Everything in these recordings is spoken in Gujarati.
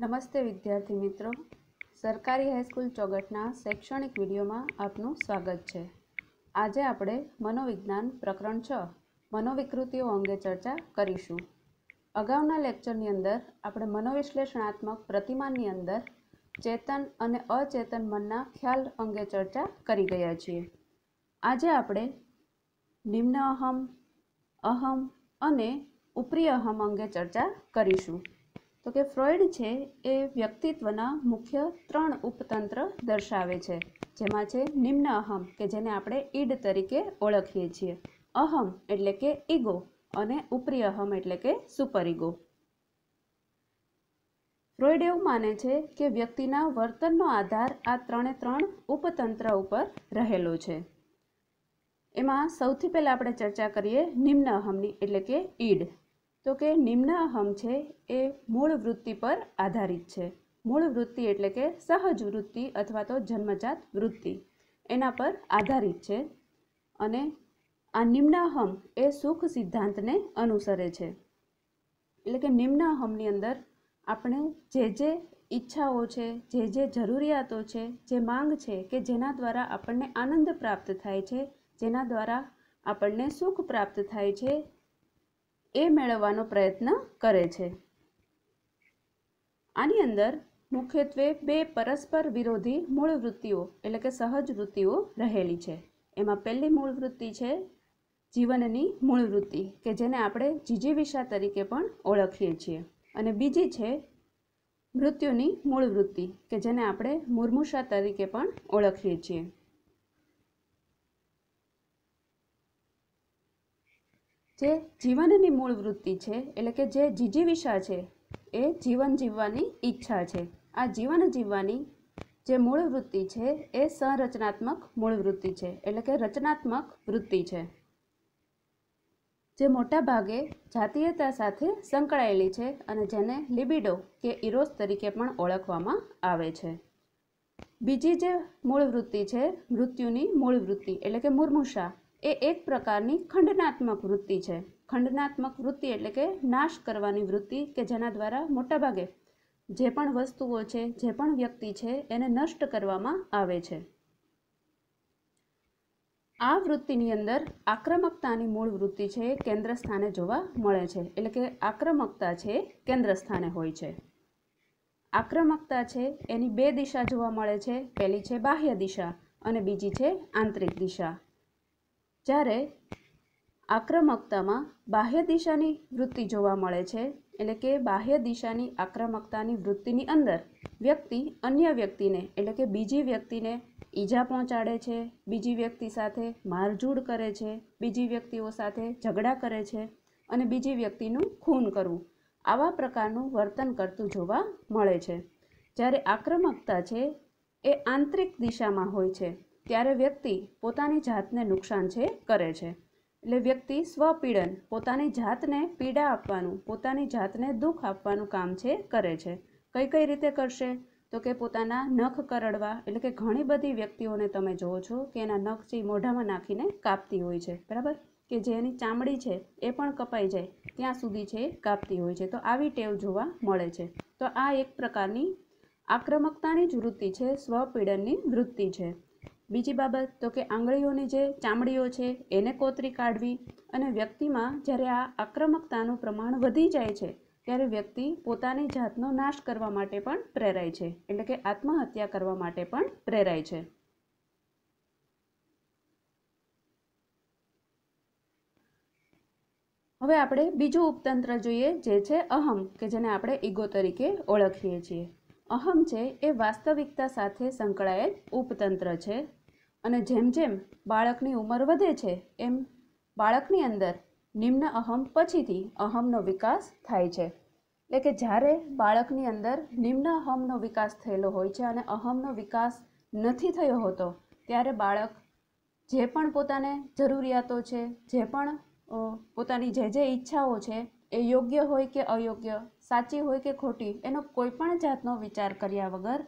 નમસ્તે વિદ્યાર્થી મિત્રો સરકારી હાઈસ્કૂલ ચોગટના શૈક્ષણિક વિડીયોમાં આપનું સ્વાગત છે આજે આપણે મનોવિજ્ઞાન પ્રકરણ છ મનોવિકૃતિઓ અંગે ચર્ચા કરીશું અગાઉના લેક્ચરની અંદર આપણે મનોવિશ્લેષણાત્મક પ્રતિમાની અંદર ચેતન અને અચેતન મનના ખ્યાલ અંગે ચર્ચા કરી ગયા છીએ આજે આપણે નિમ્ન અહમ અહમ અને ઉપરી અહમ અંગે ચર્ચા કરીશું તો કે ફ્રોઇડ છે એ વ્યક્તિત્વના મુખ્ય ત્રણ ઉપતંત્ર દર્શાવે છે જેમાં છે નિમ્ન અહમ કે જેને આપણે ઈડ તરીકે ઓળખીએ છીએ અહમ એટલે કે ઈગો અને ઉપરી અહમ એટલે કે સુપર ઈગો ફ્રોઈડ એવું માને છે કે વ્યક્તિના વર્તનનો આધાર આ ત્રણે ત્રણ ઉપતંત્ર ઉપર રહેલો છે એમાં સૌથી પહેલાં આપણે ચર્ચા કરીએ નિમ્ન અહમની એટલે કે ઈડ તો કે નિમ્નાહમ છે એ મૂળ વૃત્તિ પર આધારિત છે મૂળ વૃત્તિ એટલે કે સહજ વૃત્તિ અથવા તો જન્મજાત વૃત્તિ એના પર આધારિત છે અને આ નિમ્નાહમ એ સુખ સિદ્ધાંતને અનુસરે છે એટલે કે નિમ્નાહમની અંદર આપણે જે જે ઈચ્છાઓ છે જે જે જરૂરિયાતો છે જે માંગ છે કે જેના દ્વારા આપણને આનંદ પ્રાપ્ત થાય છે જેના દ્વારા આપણને સુખ પ્રાપ્ત થાય છે એ મેળવવાનો પ્રયત્ન કરે છે આની અંદર મુખ્યત્વે બે પરસ્પર વિરોધી મૂળ વૃત્તિઓ એટલે કે સહજ વૃત્તિઓ રહેલી છે એમાં પહેલી મૂળ વૃત્તિ છે જીવનની મૂળ વૃત્તિ કે જેને આપણે જીજીવિષા તરીકે પણ ઓળખીએ છીએ અને બીજી છે મૃત્યુની મૂળ વૃત્તિ કે જેને આપણે મુર્મુષા તરીકે પણ ઓળખીએ છીએ જે જીવનની મૂળ વૃત્તિ છે એટલે કે જે જીજીવિષા છે એ જીવન જીવવાની ઈચ્છા છે આ જીવન જીવવાની જે મૂળ વૃત્તિ છે એ સંરચનાત્મક મૂળ વૃત્તિ છે એટલે કે રચનાત્મક વૃત્તિ છે જે મોટા ભાગે જાતીયતા સાથે સંકળાયેલી છે અને જેને લિબિડો કે ઇરોસ તરીકે પણ ઓળખવામાં આવે છે બીજી જે મૂળ વૃત્તિ છે મૃત્યુની મૂળ વૃત્તિ એટલે કે મુર્મુષા એ એક પ્રકારની ખંડનાત્મક વૃત્તિ છે ખંડનાત્મક વૃત્તિ એટલે કે નાશ કરવાની વૃત્તિ કે જેના દ્વારા મોટાભાગે જે પણ વસ્તુઓ છે જે પણ વ્યક્તિ છે એને નષ્ટ કરવામાં આવે છે આ વૃત્તિની અંદર આક્રમકતાની મૂળ વૃત્તિ છે કેન્દ્ર સ્થાને જોવા મળે છે એટલે કે આક્રમકતા છે કેન્દ્ર સ્થાને હોય છે આક્રમકતા છે એની બે દિશા જોવા મળે છે પહેલી છે બાહ્ય દિશા અને બીજી છે આંતરિક દિશા જ્યારે આક્રમકતામાં બાહ્ય દિશાની વૃત્તિ જોવા મળે છે એટલે કે બાહ્ય દિશાની આક્રમકતાની વૃત્તિની અંદર વ્યક્તિ અન્ય વ્યક્તિને એટલે કે બીજી વ્યક્તિને ઈજા પહોંચાડે છે બીજી વ્યક્તિ સાથે મારઝૂડ કરે છે બીજી વ્યક્તિઓ સાથે ઝઘડા કરે છે અને બીજી વ્યક્તિનું ખૂન કરવું આવા પ્રકારનું વર્તન કરતું જોવા મળે છે જ્યારે આક્રમકતા છે એ આંતરિક દિશામાં હોય છે ત્યારે વ્યક્તિ પોતાની જાતને નુકસાન છે કરે છે એટલે વ્યક્તિ સ્વપીડન પોતાની જાતને પીડા આપવાનું પોતાની જાતને દુઃખ આપવાનું કામ છે કરે છે કઈ કઈ રીતે કરશે તો કે પોતાના નખ કરડવા એટલે કે ઘણી બધી વ્યક્તિઓને તમે જુઓ છો કે એના નખ જે મોઢામાં નાખીને કાપતી હોય છે બરાબર કે જેની ચામડી છે એ પણ કપાઈ જાય ત્યાં સુધી છે કાપતી હોય છે તો આવી ટેવ જોવા મળે છે તો આ એક પ્રકારની આક્રમકતાની જ વૃત્તિ છે સ્વપીડનની વૃત્તિ છે બીજી બાબત તો કે આંગળીઓની જે ચામડીઓ છે એને કોતરી કાઢવી અને વ્યક્તિમાં જ્યારે આ આક્રમકતાનું પ્રમાણ વધી જાય છે ત્યારે વ્યક્તિ પોતાની જાતનો નાશ કરવા માટે પણ પ્રેરાય છે એટલે કે આત્મહત્યા કરવા માટે પણ પ્રેરાય છે હવે આપણે બીજું ઉપતંત્ર જોઈએ જે છે અહમ કે જેને આપણે ઈગો તરીકે ઓળખીએ છીએ અહમ છે એ વાસ્તવિકતા સાથે સંકળાયેલ ઉપતંત્ર છે અને જેમ જેમ બાળકની ઉંમર વધે છે એમ બાળકની અંદર નિમ્ન અહમ પછીથી અહમનો વિકાસ થાય છે એટલે કે જ્યારે બાળકની અંદર નિમ્ન અહમનો વિકાસ થયેલો હોય છે અને અહમનો વિકાસ નથી થયો હોતો ત્યારે બાળક જે પણ પોતાને જરૂરિયાતો છે જે પણ પોતાની જે જે ઈચ્છાઓ છે એ યોગ્ય હોય કે અયોગ્ય સાચી હોય કે ખોટી એનો કોઈ પણ જાતનો વિચાર કર્યા વગર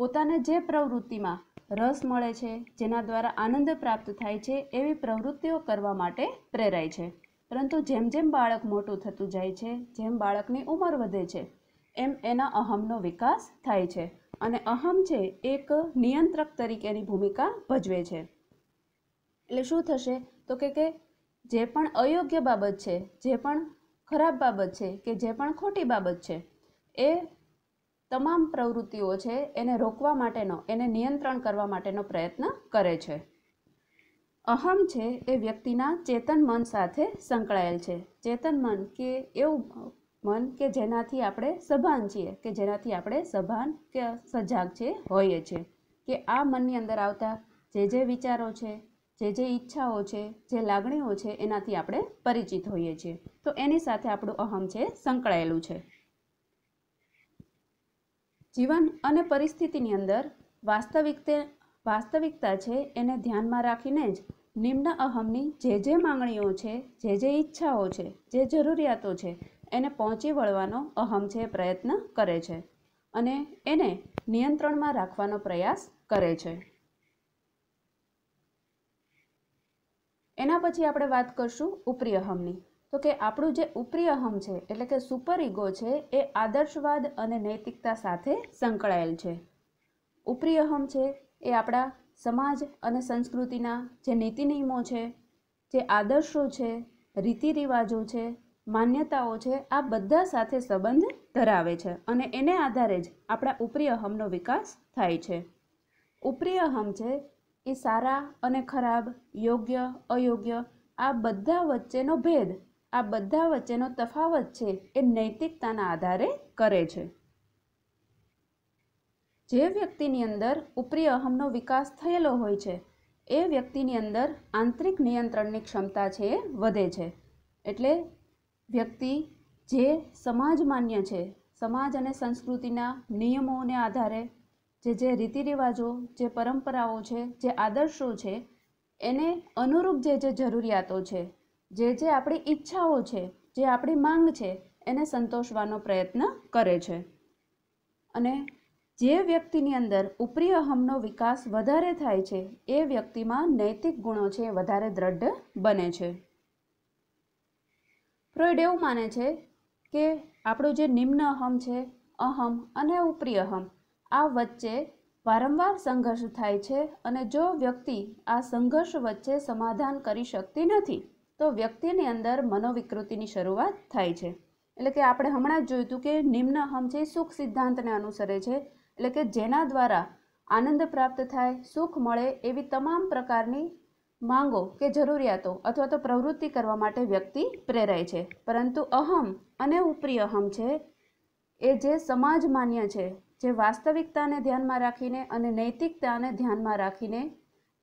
પોતાને જે પ્રવૃત્તિમાં રસ મળે છે જેના દ્વારા આનંદ પ્રાપ્ત થાય છે એવી પ્રવૃત્તિઓ કરવા માટે પ્રેરાય છે પરંતુ જેમ જેમ બાળક મોટું થતું જાય છે જેમ બાળકની ઉંમર વધે છે એમ એના અહમનો વિકાસ થાય છે અને અહમ છે એક નિયંત્રક તરીકેની ભૂમિકા ભજવે છે એટલે શું થશે તો કે કે જે પણ અયોગ્ય બાબત છે જે પણ ખરાબ બાબત છે કે જે પણ ખોટી બાબત છે એ તમામ પ્રવૃત્તિઓ છે એને રોકવા માટેનો એને નિયંત્રણ કરવા માટેનો પ્રયત્ન કરે છે અહમ છે એ વ્યક્તિના ચેતન મન સાથે સંકળાયેલ છે ચેતન મન કે એવું મન કે જેનાથી આપણે સભાન છીએ કે જેનાથી આપણે સભાન કે સજાગ છે હોઈએ છીએ કે આ મનની અંદર આવતા જે જે વિચારો છે જે જે ઈચ્છાઓ છે જે લાગણીઓ છે એનાથી આપણે પરિચિત હોઈએ છીએ તો એની સાથે આપણું અહમ છે સંકળાયેલું છે જીવન અને પરિસ્થિતિની અંદર વાસ્તવિકતે વાસ્તવિકતા છે એને ધ્યાનમાં રાખીને જ નિમ્ન અહમની જે જે માંગણીઓ છે જે જે ઈચ્છાઓ છે જે જરૂરિયાતો છે એને પહોંચી વળવાનો અહમ છે પ્રયત્ન કરે છે અને એને નિયંત્રણમાં રાખવાનો પ્રયાસ કરે છે એના પછી આપણે વાત કરશું ઉપરી અહમની તો કે આપણું જે ઉપરી અહમ છે એટલે કે સુપર ઇગો છે એ આદર્શવાદ અને નૈતિકતા સાથે સંકળાયેલ છે ઉપરી અહમ છે એ આપણા સમાજ અને સંસ્કૃતિના જે નીતિ નિયમો છે જે આદર્શો છે રીતિ રિવાજો છે માન્યતાઓ છે આ બધા સાથે સંબંધ ધરાવે છે અને એને આધારે જ આપણા ઉપરી અહમનો વિકાસ થાય છે ઉપરી અહમ છે એ સારા અને ખરાબ યોગ્ય અયોગ્ય આ બધા વચ્ચેનો ભેદ આ બધા વચ્ચેનો તફાવત છે એ નૈતિકતાના આધારે કરે છે જે વ્યક્તિની અંદર ઉપરી અહમનો વિકાસ થયેલો હોય છે એ વ્યક્તિની અંદર આંતરિક નિયંત્રણની ક્ષમતા છે એ વધે છે એટલે વ્યક્તિ જે સમાજ માન્ય છે સમાજ અને સંસ્કૃતિના નિયમોને આધારે જે જે રીતિ રિવાજો જે પરંપરાઓ છે જે આદર્શો છે એને અનુરૂપ જે જે જરૂરિયાતો છે જે જે આપણી ઈચ્છાઓ છે જે આપણી માંગ છે એને સંતોષવાનો પ્રયત્ન કરે છે અને જે વ્યક્તિની અંદર ઉપરી અહમનો વિકાસ વધારે થાય છે એ વ્યક્તિમાં નૈતિક ગુણો છે વધારે દ્રઢ બને છે ફ્રોઈડ એવું માને છે કે આપણું જે નિમ્ન અહમ છે અહમ અને ઉપરી અહમ આ વચ્ચે વારંવાર સંઘર્ષ થાય છે અને જો વ્યક્તિ આ સંઘર્ષ વચ્ચે સમાધાન કરી શકતી નથી તો વ્યક્તિની અંદર મનોવિકૃતિની શરૂઆત થાય છે એટલે કે આપણે હમણાં જ જોયું હતું કે નિમ્ન હમ છે સુખ સિદ્ધાંતને અનુસરે છે એટલે કે જેના દ્વારા આનંદ પ્રાપ્ત થાય સુખ મળે એવી તમામ પ્રકારની માંગો કે જરૂરિયાતો અથવા તો પ્રવૃત્તિ કરવા માટે વ્યક્તિ પ્રેરાય છે પરંતુ અહમ અને ઉપરી અહમ છે એ જે સમાજ માન્ય છે જે વાસ્તવિકતાને ધ્યાનમાં રાખીને અને નૈતિકતાને ધ્યાનમાં રાખીને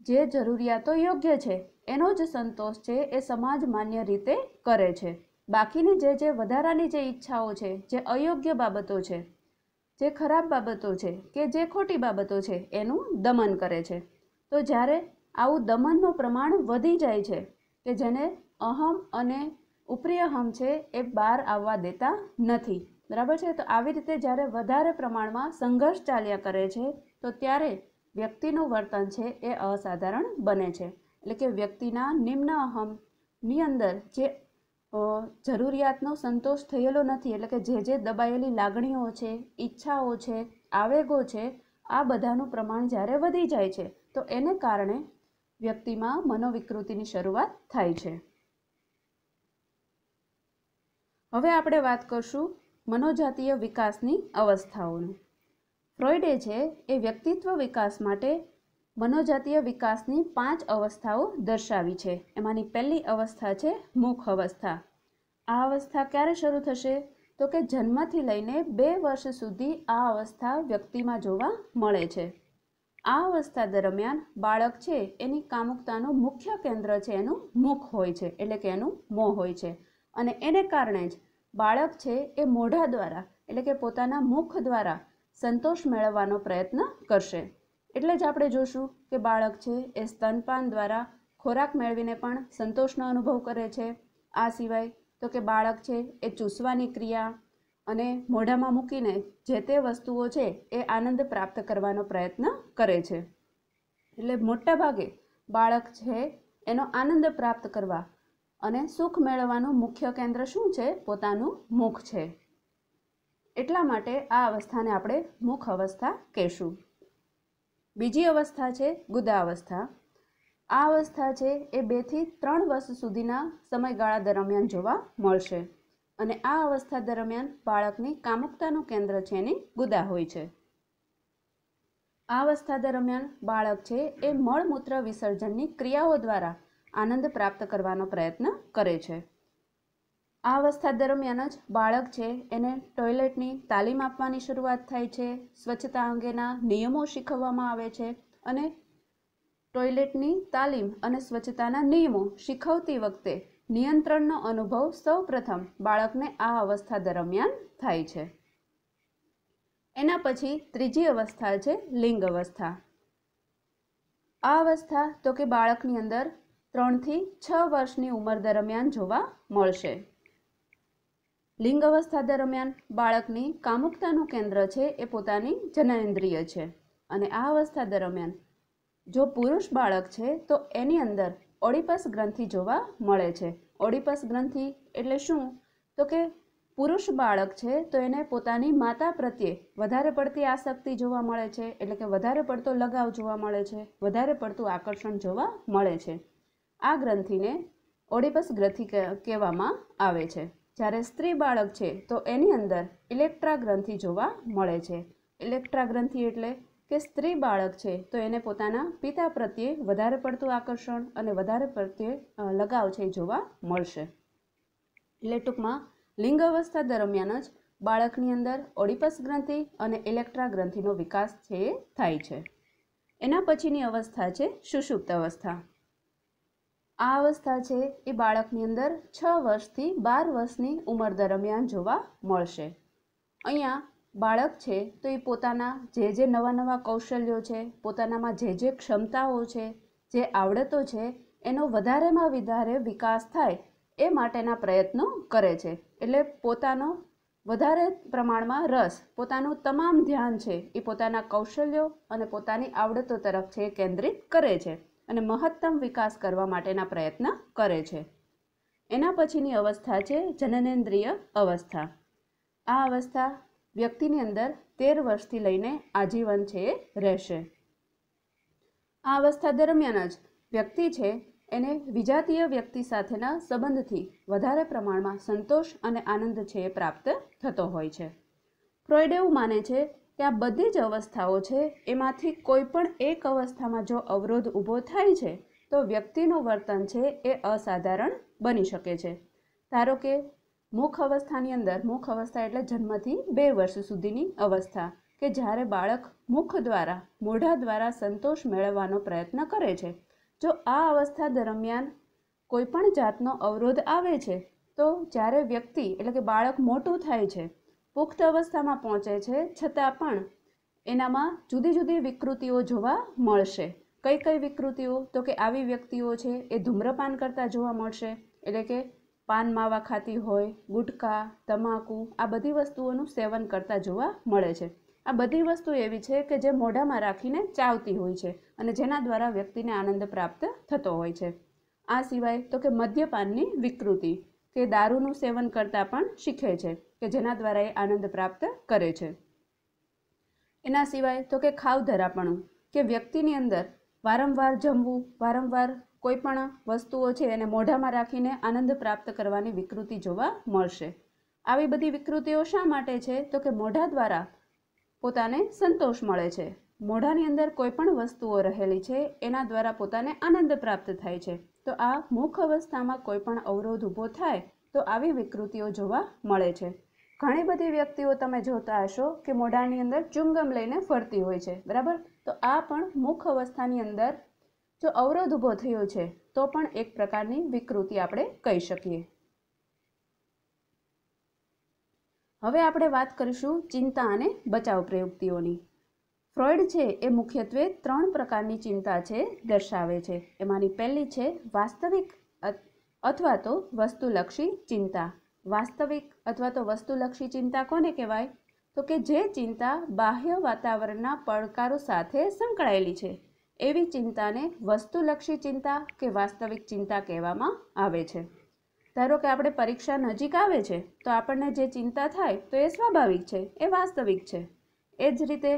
જે જરૂરિયાતો યોગ્ય છે એનો જ સંતોષ છે એ સમાજ માન્ય રીતે કરે છે બાકીની જે જે વધારાની જે ઈચ્છાઓ છે જે અયોગ્ય બાબતો છે જે ખરાબ બાબતો છે કે જે ખોટી બાબતો છે એનું દમન કરે છે તો જ્યારે આવું દમનનું પ્રમાણ વધી જાય છે કે જેને અહમ અને ઉપરી અહમ છે એ બહાર આવવા દેતા નથી બરાબર છે તો આવી રીતે જ્યારે વધારે પ્રમાણમાં સંઘર્ષ ચાલ્યા કરે છે તો ત્યારે વ્યક્તિનું વર્તન છે એ અસાધારણ બને છે એટલે કે વ્યક્તિના નિમ્ન અહમની અંદર જે જરૂરિયાતનો સંતોષ થયેલો નથી એટલે કે જે જે દબાયેલી લાગણીઓ છે ઈચ્છાઓ છે આવેગો છે આ બધાનું પ્રમાણ જ્યારે વધી જાય છે તો એને કારણે વ્યક્તિમાં મનોવિકૃતિની શરૂઆત થાય છે હવે આપણે વાત કરશું મનોજાતીય વિકાસની અવસ્થાઓની ફ્રોઈડે છે એ વ્યક્તિત્વ વિકાસ માટે મનોજાતીય વિકાસની પાંચ અવસ્થાઓ દર્શાવી છે એમાંની પહેલી અવસ્થા છે મુખ અવસ્થા આ અવસ્થા ક્યારે શરૂ થશે તો કે જન્મથી લઈને બે વર્ષ સુધી આ અવસ્થા વ્યક્તિમાં જોવા મળે છે આ અવસ્થા દરમિયાન બાળક છે એની કામુકતાનું મુખ્ય કેન્દ્ર છે એનું મુખ હોય છે એટલે કે એનું મોં હોય છે અને એને કારણે જ બાળક છે એ મોઢા દ્વારા એટલે કે પોતાના મુખ દ્વારા સંતોષ મેળવવાનો પ્રયત્ન કરશે એટલે જ આપણે જોશું કે બાળક છે એ સ્તનપાન દ્વારા ખોરાક મેળવીને પણ સંતોષનો અનુભવ કરે છે આ સિવાય તો કે બાળક છે એ ચૂસવાની ક્રિયા અને મોઢામાં મૂકીને જે તે વસ્તુઓ છે એ આનંદ પ્રાપ્ત કરવાનો પ્રયત્ન કરે છે એટલે મોટા ભાગે બાળક છે એનો આનંદ પ્રાપ્ત કરવા અને સુખ મેળવવાનું મુખ્ય કેન્દ્ર શું છે પોતાનું મુખ છે એટલા માટે આ અવસ્થાને આપણે મુખ અવસ્થા કહેશું બીજી અવસ્થા છે ગુદા અવસ્થા આ અવસ્થા છે એ બેથી ત્રણ વર્ષ સુધીના સમયગાળા દરમિયાન જોવા મળશે અને આ અવસ્થા દરમિયાન બાળકની કામુકતાનું કેન્દ્ર છે એની ગુદા હોય છે આ અવસ્થા દરમિયાન બાળક છે એ મળમૂત્ર વિસર્જનની ક્રિયાઓ દ્વારા આનંદ પ્રાપ્ત કરવાનો પ્રયત્ન કરે છે આ અવસ્થા દરમિયાન જ બાળક છે એને ટોયલેટની તાલીમ આપવાની શરૂઆત થાય છે સ્વચ્છતા અંગેના નિયમો શીખવવામાં આવે છે અને ટોયલેટની તાલીમ અને સ્વચ્છતાના નિયમો શીખવતી વખતે નિયંત્રણનો અનુભવ સૌપ્રથમ બાળકને આ અવસ્થા દરમિયાન થાય છે એના પછી ત્રીજી અવસ્થા છે લિંગ અવસ્થા આ અવસ્થા તો કે બાળકની અંદર ત્રણથી છ વર્ષની ઉંમર દરમિયાન જોવા મળશે લિંગ અવસ્થા દરમિયાન બાળકની કામુકતાનું કેન્દ્ર છે એ પોતાની જનનેન્દ્રિય છે અને આ અવસ્થા દરમિયાન જો પુરુષ બાળક છે તો એની અંદર ઓડિપસ ગ્રંથિ જોવા મળે છે ઓડિપસ ગ્રંથિ એટલે શું તો કે પુરુષ બાળક છે તો એને પોતાની માતા પ્રત્યે વધારે પડતી આસક્તિ જોવા મળે છે એટલે કે વધારે પડતો લગાવ જોવા મળે છે વધારે પડતું આકર્ષણ જોવા મળે છે આ ગ્રંથિને ઓડિપસ ગ્રંથિ કહેવામાં આવે છે જ્યારે સ્ત્રી બાળક છે તો એની અંદર ઇલેક્ટ્રા ગ્રંથિ જોવા મળે છે ઇલેક્ટ્રા ગ્રંથિ એટલે કે સ્ત્રી બાળક છે તો એને પોતાના પિતા પ્રત્યે વધારે પડતું આકર્ષણ અને વધારે પ્રત્યે લગાવ છે જોવા મળશે એટલે ટૂંકમાં લિંગ અવસ્થા દરમિયાન જ બાળકની અંદર ઓડિપસ ગ્રંથિ અને ઇલેક્ટ્રા ગ્રંથિનો વિકાસ છે એ થાય છે એના પછીની અવસ્થા છે સુષુપ્ત અવસ્થા આ અવસ્થા છે એ બાળકની અંદર છ વર્ષથી બાર વર્ષની ઉંમર દરમિયાન જોવા મળશે અહીંયા બાળક છે તો એ પોતાના જે જે નવા નવા કૌશલ્યો છે પોતાનામાં જે જે ક્ષમતાઓ છે જે આવડતો છે એનો વધારેમાં વધારે વિકાસ થાય એ માટેના પ્રયત્નો કરે છે એટલે પોતાનો વધારે પ્રમાણમાં રસ પોતાનું તમામ ધ્યાન છે એ પોતાના કૌશલ્યો અને પોતાની આવડતો તરફ છે કેન્દ્રિત કરે છે અને મહત્તમ વિકાસ કરવા માટેના પ્રયત્ન કરે છે એના પછીની અવસ્થા છે જનનેન્દ્રિય અવસ્થા આ અવસ્થા વ્યક્તિની અંદર તેર વર્ષથી લઈને આજીવન છે એ રહેશે આ અવસ્થા દરમિયાન જ વ્યક્તિ છે એને વિજાતીય વ્યક્તિ સાથેના સંબંધથી વધારે પ્રમાણમાં સંતોષ અને આનંદ છે એ પ્રાપ્ત થતો હોય છે ફ્રોઈડ એવું માને છે કે આ બધી જ અવસ્થાઓ છે એમાંથી કોઈ પણ એક અવસ્થામાં જો અવરોધ ઊભો થાય છે તો વ્યક્તિનું વર્તન છે એ અસાધારણ બની શકે છે ધારો કે મુખ અવસ્થાની અંદર મુખ અવસ્થા એટલે જન્મથી બે વર્ષ સુધીની અવસ્થા કે જ્યારે બાળક મુખ દ્વારા મોઢા દ્વારા સંતોષ મેળવવાનો પ્રયત્ન કરે છે જો આ અવસ્થા દરમિયાન કોઈપણ જાતનો અવરોધ આવે છે તો જ્યારે વ્યક્તિ એટલે કે બાળક મોટું થાય છે પુખ્ત અવસ્થામાં પહોંચે છે છતાં પણ એનામાં જુદી જુદી વિકૃતિઓ જોવા મળશે કઈ કઈ વિકૃતિઓ તો કે આવી વ્યક્તિઓ છે એ ધૂમ્રપાન કરતાં જોવા મળશે એટલે કે પાન માવા ખાતી હોય ગુટખા તમાકુ આ બધી વસ્તુઓનું સેવન કરતાં જોવા મળે છે આ બધી વસ્તુ એવી છે કે જે મોઢામાં રાખીને ચાવતી હોય છે અને જેના દ્વારા વ્યક્તિને આનંદ પ્રાપ્ત થતો હોય છે આ સિવાય તો કે મદ્યપાનની વિકૃતિ કે દારૂનું સેવન કરતાં પણ શીખે છે કે જેના દ્વારા એ આનંદ પ્રાપ્ત કરે છે એના સિવાય તો કે ધરાપણું કે વ્યક્તિની અંદર વારંવાર જમવું વારંવાર કોઈ પણ વસ્તુઓ છે એને મોઢામાં રાખીને આનંદ પ્રાપ્ત કરવાની વિકૃતિ જોવા મળશે આવી બધી વિકૃતિઓ શા માટે છે તો કે મોઢા દ્વારા પોતાને સંતોષ મળે છે મોઢાની અંદર કોઈ પણ વસ્તુઓ રહેલી છે એના દ્વારા પોતાને આનંદ પ્રાપ્ત થાય છે તો આ મુખ અવસ્થામાં કોઈ પણ અવરોધ ઊભો થાય તો આવી વિકૃતિઓ જોવા મળે છે ઘણી બધી વ્યક્તિઓ તમે જોતા હશો કે મોઢાની અંદર ચુંગમ લઈને ફરતી હોય છે બરાબર તો આ પણ મુખ અવસ્થાની અંદર જો અવરોધ ઊભો થયો છે તો પણ એક પ્રકારની વિકૃતિ આપણે કહી શકીએ હવે આપણે વાત કરીશું ચિંતા અને બચાવ પ્રયુક્તિઓની ફ્રોઇડ છે એ મુખ્યત્વે ત્રણ પ્રકારની ચિંતા છે દર્શાવે છે એમાંની પહેલી છે વાસ્તવિક અથવા તો વસ્તુલક્ષી ચિંતા વાસ્તવિક અથવા તો વસ્તુલક્ષી ચિંતા કોને કહેવાય તો કે જે ચિંતા બાહ્ય વાતાવરણના પડકારો સાથે સંકળાયેલી છે એવી ચિંતાને વસ્તુલક્ષી ચિંતા કે વાસ્તવિક ચિંતા કહેવામાં આવે છે ધારો કે આપણે પરીક્ષા નજીક આવે છે તો આપણને જે ચિંતા થાય તો એ સ્વાભાવિક છે એ વાસ્તવિક છે એ જ રીતે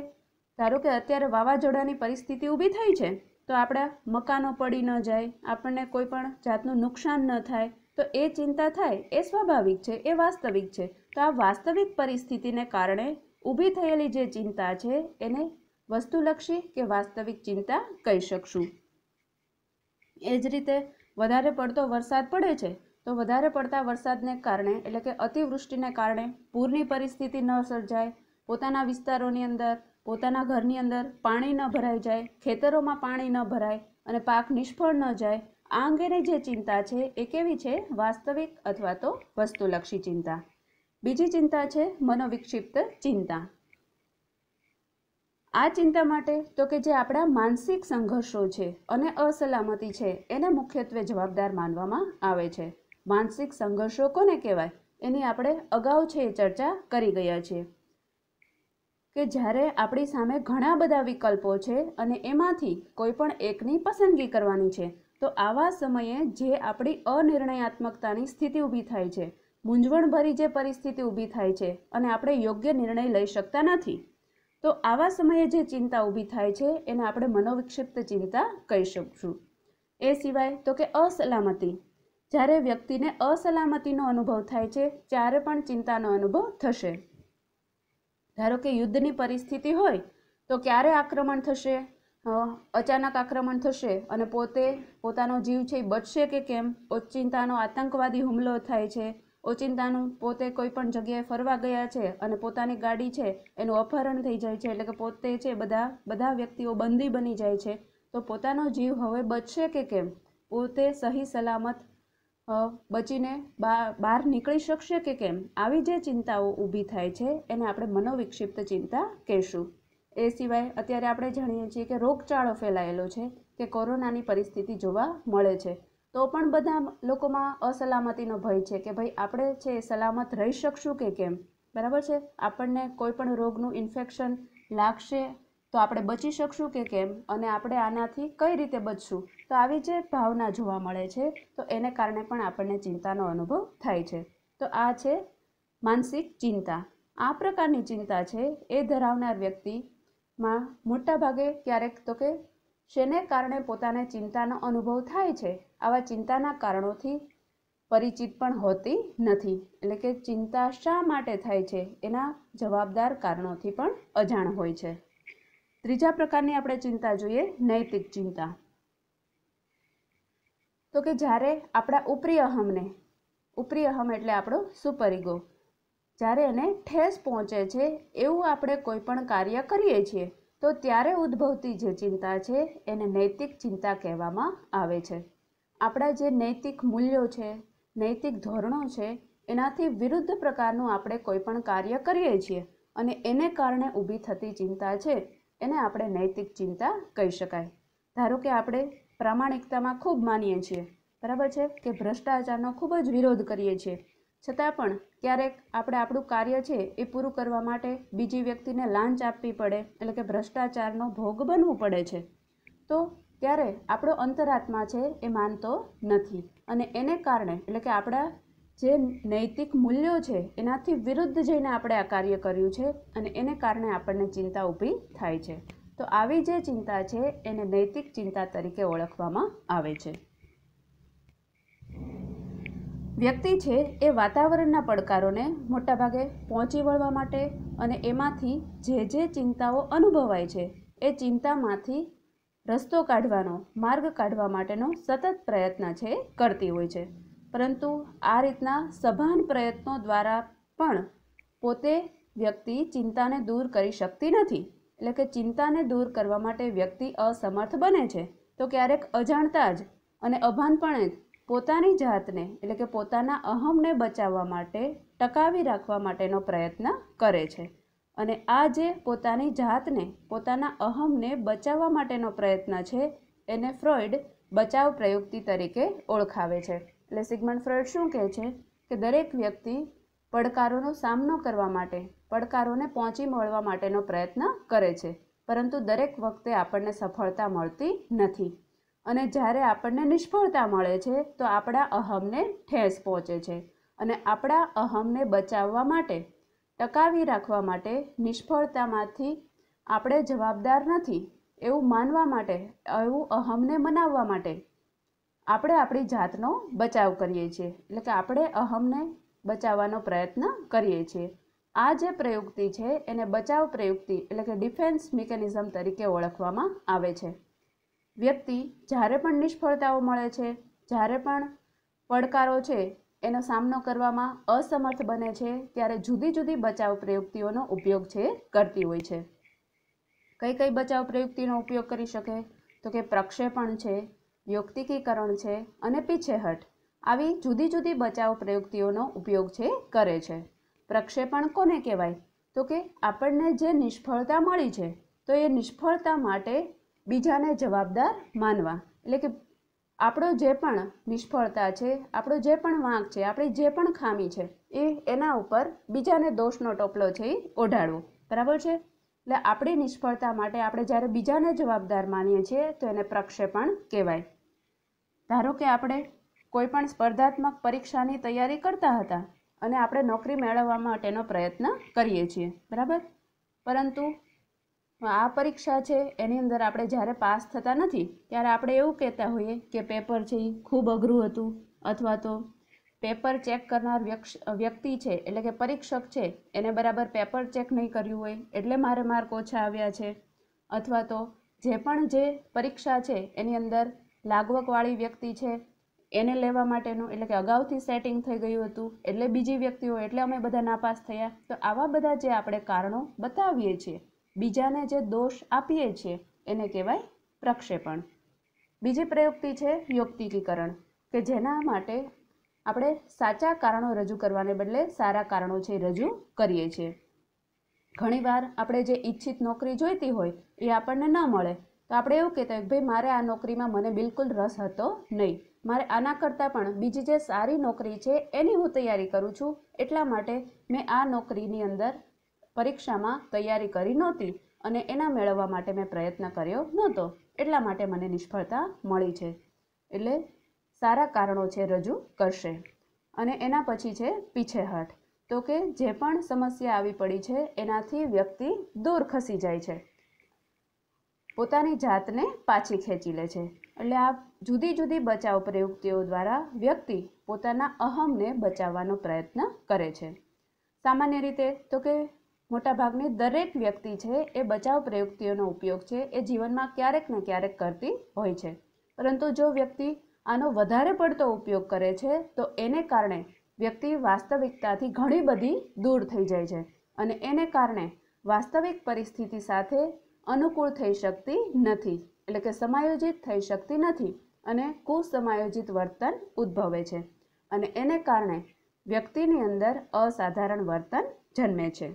ધારો કે અત્યારે વાવાઝોડાની પરિસ્થિતિ ઊભી થઈ છે તો આપણા મકાનો પડી ન જાય આપણને કોઈ પણ જાતનું નુકસાન ન થાય તો એ ચિંતા થાય એ સ્વાભાવિક છે એ વાસ્તવિક છે તો આ વાસ્તવિક પરિસ્થિતિને કારણે ઊભી થયેલી જે ચિંતા છે એને વસ્તુલક્ષી કે વાસ્તવિક ચિંતા કહી શકશું એ જ રીતે વધારે પડતો વરસાદ પડે છે તો વધારે પડતા વરસાદને કારણે એટલે કે અતિવૃષ્ટિને કારણે પૂરની પરિસ્થિતિ ન સર્જાય પોતાના વિસ્તારોની અંદર પોતાના ઘરની અંદર પાણી ન ભરાઈ જાય ખેતરોમાં પાણી ન ભરાય અને પાક નિષ્ફળ ન જાય આ અંગેની જે ચિંતા છે એ કેવી છે વાસ્તવિક અથવા તો વસ્તુલક્ષી ચિંતા બીજી ચિંતા છે મનોવિક્ષિપ્ત ચિંતા આ ચિંતા માટે તો કે જે આપણા માનસિક સંઘર્ષો છે અને અસલામતી છે એને મુખ્યત્વે જવાબદાર માનવામાં આવે છે માનસિક સંઘર્ષો કોને કહેવાય એની આપણે અગાઉ છે એ ચર્ચા કરી ગયા છીએ કે જ્યારે આપણી સામે ઘણા બધા વિકલ્પો છે અને એમાંથી કોઈ પણ એકની પસંદગી કરવાની છે તો આવા સમયે જે આપણી અનિર્ણયાત્મકતાની સ્થિતિ ઊભી થાય છે મૂંઝવણભરી જે પરિસ્થિતિ ઊભી થાય છે અને આપણે યોગ્ય નિર્ણય લઈ શકતા નથી તો આવા સમયે જે ચિંતા ઊભી થાય છે એને આપણે મનોવિક્ષિપ્ત ચિંતા કહી શકશું એ સિવાય તો કે અસલામતી જ્યારે વ્યક્તિને અસલામતીનો અનુભવ થાય છે ત્યારે પણ ચિંતાનો અનુભવ થશે ધારો કે યુદ્ધની પરિસ્થિતિ હોય તો ક્યારે આક્રમણ થશે અચાનક આક્રમણ થશે અને પોતે પોતાનો જીવ છે એ બચશે કે કેમ ઓચિંતાનો આતંકવાદી હુમલો થાય છે ઓચિંતાનું પોતે કોઈ પણ જગ્યાએ ફરવા ગયા છે અને પોતાની ગાડી છે એનું અપહરણ થઈ જાય છે એટલે કે પોતે છે બધા બધા વ્યક્તિઓ બંદી બની જાય છે તો પોતાનો જીવ હવે બચશે કે કેમ પોતે સહી સલામત બચીને બહાર નીકળી શકશે કે કેમ આવી જે ચિંતાઓ ઊભી થાય છે એને આપણે મનોવિક્ષિપ્ત ચિંતા કહેશું એ સિવાય અત્યારે આપણે જાણીએ છીએ કે રોગચાળો ફેલાયેલો છે કે કોરોનાની પરિસ્થિતિ જોવા મળે છે તો પણ બધા લોકોમાં અસલામતીનો ભય છે કે ભાઈ આપણે છે એ સલામત રહી શકશું કે કેમ બરાબર છે આપણને કોઈ પણ રોગનું ઇન્ફેક્શન લાગશે તો આપણે બચી શકશું કે કેમ અને આપણે આનાથી કઈ રીતે બચશું તો આવી જે ભાવના જોવા મળે છે તો એને કારણે પણ આપણને ચિંતાનો અનુભવ થાય છે તો આ છે માનસિક ચિંતા આ પ્રકારની ચિંતા છે એ ધરાવનાર વ્યક્તિમાં મોટાભાગે ક્યારેક તો કે શેને કારણે પોતાને ચિંતાનો અનુભવ થાય છે આવા ચિંતાના કારણોથી પરિચિત પણ હોતી નથી એટલે કે ચિંતા શા માટે થાય છે એના જવાબદાર કારણોથી પણ અજાણ હોય છે ત્રીજા પ્રકારની આપણે ચિંતા જોઈએ નૈતિક ચિંતા તો કે જ્યારે આપણા ઉપરી અહમને ઉપરી અહમ એટલે આપણો સુપરિગો જ્યારે એને ઠેસ પહોંચે છે એવું આપણે કોઈ પણ કાર્ય કરીએ છીએ તો ત્યારે ઉદ્ભવતી જે ચિંતા છે એને નૈતિક ચિંતા કહેવામાં આવે છે આપણા જે નૈતિક મૂલ્યો છે નૈતિક ધોરણો છે એનાથી વિરુદ્ધ પ્રકારનું આપણે કોઈ પણ કાર્ય કરીએ છીએ અને એને કારણે ઊભી થતી ચિંતા છે એને આપણે નૈતિક ચિંતા કહી શકાય ધારો કે આપણે પ્રામાણિકતામાં ખૂબ માનીએ છીએ બરાબર છે કે ભ્રષ્ટાચારનો ખૂબ જ વિરોધ કરીએ છીએ છતાં પણ ક્યારેક આપણે આપણું કાર્ય છે એ પૂરું કરવા માટે બીજી વ્યક્તિને લાંચ આપવી પડે એટલે કે ભ્રષ્ટાચારનો ભોગ બનવું પડે છે તો ત્યારે આપણો અંતરાત્મા છે એ માનતો નથી અને એને કારણે એટલે કે આપણા જે નૈતિક મૂલ્યો છે એનાથી વિરુદ્ધ જઈને આપણે આ કાર્ય કર્યું છે અને એને કારણે આપણને ચિંતા ઊભી થાય છે તો આવી જે ચિંતા છે એને નૈતિક ચિંતા તરીકે ઓળખવામાં આવે છે વ્યક્તિ છે એ વાતાવરણના પડકારોને મોટાભાગે પહોંચી વળવા માટે અને એમાંથી જે જે ચિંતાઓ અનુભવાય છે એ ચિંતામાંથી રસ્તો કાઢવાનો માર્ગ કાઢવા માટેનો સતત પ્રયત્ન છે કરતી હોય છે પરંતુ આ રીતના સભાન પ્રયત્નો દ્વારા પણ પોતે વ્યક્તિ ચિંતાને દૂર કરી શકતી નથી એટલે કે ચિંતાને દૂર કરવા માટે વ્યક્તિ અસમર્થ બને છે તો ક્યારેક અજાણતા જ અને અભાનપણે પોતાની જાતને એટલે કે પોતાના અહમને બચાવવા માટે ટકાવી રાખવા માટેનો પ્રયત્ન કરે છે અને આ જે પોતાની જાતને પોતાના અહમને બચાવવા માટેનો પ્રયત્ન છે એને ફ્રોઈડ બચાવ પ્રયુક્તિ તરીકે ઓળખાવે છે એટલે સિગમન્ડ ફ્રોઈડ શું કહે છે કે દરેક વ્યક્તિ પડકારોનો સામનો કરવા માટે પડકારોને પહોંચી મળવા માટેનો પ્રયત્ન કરે છે પરંતુ દરેક વખતે આપણને સફળતા મળતી નથી અને જ્યારે આપણને નિષ્ફળતા મળે છે તો આપણા અહમને ઠેસ પહોંચે છે અને આપણા અહમને બચાવવા માટે ટકાવી રાખવા માટે નિષ્ફળતામાંથી આપણે જવાબદાર નથી એવું માનવા માટે એવું અહમને મનાવવા માટે આપણે આપણી જાતનો બચાવ કરીએ છીએ એટલે કે આપણે અહમને બચાવવાનો પ્રયત્ન કરીએ છીએ આ જે પ્રયુક્તિ છે એને બચાવ પ્રયુક્તિ એટલે કે ડિફેન્સ મિકેનિઝમ તરીકે ઓળખવામાં આવે છે વ્યક્તિ જ્યારે પણ નિષ્ફળતાઓ મળે છે જ્યારે પણ પડકારો છે એનો સામનો કરવામાં અસમર્થ બને છે ત્યારે જુદી જુદી બચાવ પ્રયુક્તિઓનો ઉપયોગ છે કરતી હોય છે કઈ કઈ બચાવ પ્રયુક્તિનો ઉપયોગ કરી શકે તો કે પ્રક્ષેપણ છે યોક્તિકીકરણ છે અને પીછેહટ આવી જુદી જુદી બચાવ પ્રયુક્તિઓનો ઉપયોગ છે કરે છે પ્રક્ષેપણ કોને કહેવાય તો કે આપણને જે નિષ્ફળતા મળી છે તો એ નિષ્ફળતા માટે બીજાને જવાબદાર માનવા એટલે કે આપણો જે પણ નિષ્ફળતા છે આપણો જે પણ વાંક છે આપણી જે પણ ખામી છે એ એના ઉપર બીજાને દોષનો ટોપલો છે એ ઓઢાડવો બરાબર છે એટલે આપણી નિષ્ફળતા માટે આપણે જ્યારે બીજાને જવાબદાર માનીએ છીએ તો એને પ્રક્ષેપણ કહેવાય ધારો કે આપણે કોઈપણ સ્પર્ધાત્મક પરીક્ષાની તૈયારી કરતા હતા અને આપણે નોકરી મેળવવા માટેનો પ્રયત્ન કરીએ છીએ બરાબર પરંતુ આ પરીક્ષા છે એની અંદર આપણે જ્યારે પાસ થતા નથી ત્યારે આપણે એવું કહેતા હોઈએ કે પેપર છે એ ખૂબ અઘરું હતું અથવા તો પેપર ચેક કરનાર વ્યક્તિ છે એટલે કે પરીક્ષક છે એને બરાબર પેપર ચેક નહીં કર્યું હોય એટલે મારે માર્ક ઓછા આવ્યા છે અથવા તો જે પણ જે પરીક્ષા છે એની અંદર લાગવકવાળી વ્યક્તિ છે એને લેવા માટેનું એટલે કે અગાઉથી સેટિંગ થઈ ગયું હતું એટલે બીજી વ્યક્તિઓ એટલે અમે બધા નાપાસ થયા તો આવા બધા જે આપણે કારણો બતાવીએ છીએ બીજાને જે દોષ આપીએ છીએ એને કહેવાય પ્રક્ષેપણ બીજી પ્રયુક્તિ છે યોક્તિકીકરણ કે જેના માટે આપણે સાચા કારણો રજૂ કરવાને બદલે સારા કારણો છે રજૂ કરીએ છીએ ઘણીવાર આપણે જે ઈચ્છિત નોકરી જોઈતી હોય એ આપણને ન મળે તો આપણે એવું કહેતા કે ભાઈ મારે આ નોકરીમાં મને બિલકુલ રસ હતો નહીં મારે આના કરતાં પણ બીજી જે સારી નોકરી છે એની હું તૈયારી કરું છું એટલા માટે મેં આ નોકરીની અંદર પરીક્ષામાં તૈયારી કરી નહોતી અને એના મેળવવા માટે મેં પ્રયત્ન કર્યો નહોતો એટલા માટે મને નિષ્ફળતા મળી છે એટલે સારા કારણો છે રજૂ કરશે અને એના પછી છે પીછેહટ તો કે જે પણ સમસ્યા આવી પડી છે એનાથી વ્યક્તિ દૂર ખસી જાય છે પોતાની જાતને પાછી ખેંચી લે છે એટલે આ જુદી જુદી બચાવ પ્રયુક્તિઓ દ્વારા વ્યક્તિ પોતાના અહમને બચાવવાનો પ્રયત્ન કરે છે સામાન્ય રીતે તો કે મોટાભાગની દરેક વ્યક્તિ છે એ બચાવ પ્રયુક્તિઓનો ઉપયોગ છે એ જીવનમાં ક્યારેક ને ક્યારેક કરતી હોય છે પરંતુ જો વ્યક્તિ આનો વધારે પડતો ઉપયોગ કરે છે તો એને કારણે વ્યક્તિ વાસ્તવિકતાથી ઘણી બધી દૂર થઈ જાય છે અને એને કારણે વાસ્તવિક પરિસ્થિતિ સાથે અનુકૂળ થઈ શકતી નથી એટલે કે સમાયોજિત થઈ શકતી નથી અને કુસમાયોજિત વર્તન ઉદ્ભવે છે અને એને કારણે વ્યક્તિની અંદર અસાધારણ વર્તન જન્મે છે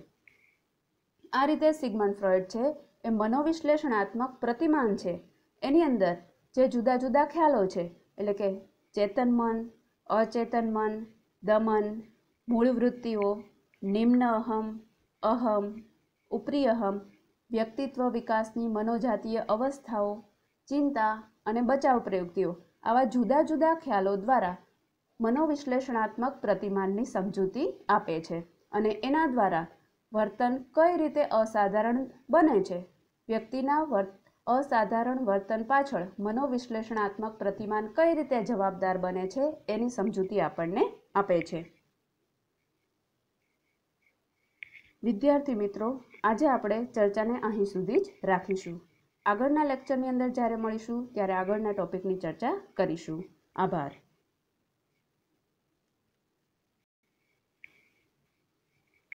આ રીતે સિગમન ફ્રોઇડ છે એ મનોવિશ્લેષણાત્મક પ્રતિમાન છે એની અંદર જે જુદા જુદા ખ્યાલો છે એટલે કે ચેતન મન અચેતન મન દમન મૂળ વૃત્તિઓ નિમ્ન અહમ અહમ ઉપરી અહમ વ્યક્તિત્વ વિકાસની મનોજાતીય અવસ્થાઓ ચિંતા અને બચાવ પ્રયુક્તિઓ આવા જુદા જુદા ખ્યાલો દ્વારા મનોવિશ્લેષણાત્મક પ્રતિમાનની સમજૂતી આપે છે અને એના દ્વારા વર્તન કઈ રીતે અસાધારણ બને છે વ્યક્તિના અસાધારણ વર્તન પાછળ મનોવિશ્લેષણાત્મક પ્રતિમાન કઈ રીતે જવાબદાર બને છે એની સમજૂતી આપણને આપે છે વિદ્યાર્થી મિત્રો આજે આપણે ચર્ચાને અહીં સુધી જ રાખીશું આગળના લેક્ચરની અંદર જ્યારે મળીશું ત્યારે આગળના ટોપિકની ચર્ચા કરીશું આભાર